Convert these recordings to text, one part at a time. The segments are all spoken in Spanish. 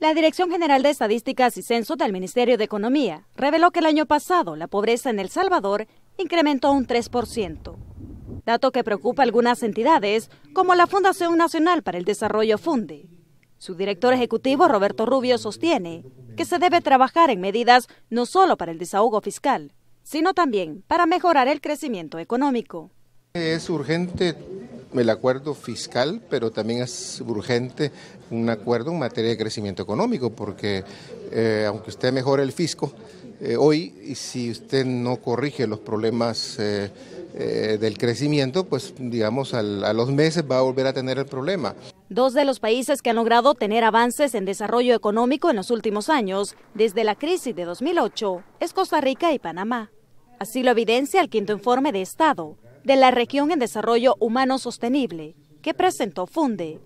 La Dirección General de Estadísticas y Censo del Ministerio de Economía reveló que el año pasado la pobreza en El Salvador incrementó un 3%, dato que preocupa a algunas entidades como la Fundación Nacional para el Desarrollo Funde. Su director ejecutivo, Roberto Rubio, sostiene que se debe trabajar en medidas no solo para el desahogo fiscal, sino también para mejorar el crecimiento económico. Es urgente el acuerdo fiscal, pero también es urgente un acuerdo en materia de crecimiento económico, porque eh, aunque usted mejore el fisco, eh, hoy hoy, si usted no corrige los problemas eh, del crecimiento, pues digamos a los meses va a volver a tener el problema. Dos de los países que han logrado tener avances en desarrollo económico en los últimos años, desde la crisis de 2008, es Costa Rica y Panamá. Así lo evidencia el quinto informe de Estado, de la región en desarrollo humano sostenible que presentó FUNDE.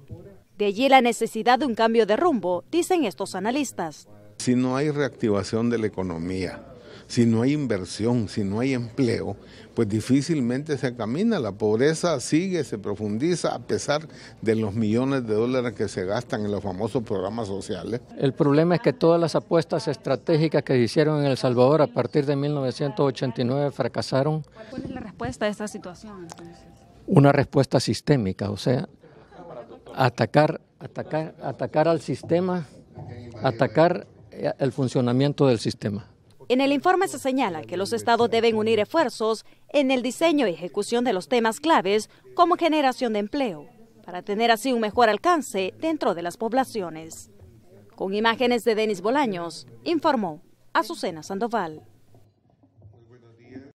De allí la necesidad de un cambio de rumbo, dicen estos analistas. Si no hay reactivación de la economía, si no hay inversión, si no hay empleo, pues difícilmente se camina. La pobreza sigue, se profundiza a pesar de los millones de dólares que se gastan en los famosos programas sociales. El problema es que todas las apuestas estratégicas que se hicieron en El Salvador a partir de 1989 fracasaron. ¿Cuál es la respuesta a esta situación? Una respuesta sistémica, o sea, atacar, atacar, atacar al sistema, atacar el funcionamiento del sistema. En el informe se señala que los estados deben unir esfuerzos en el diseño y ejecución de los temas claves como generación de empleo, para tener así un mejor alcance dentro de las poblaciones. Con imágenes de Denis Bolaños, informó Azucena Sandoval.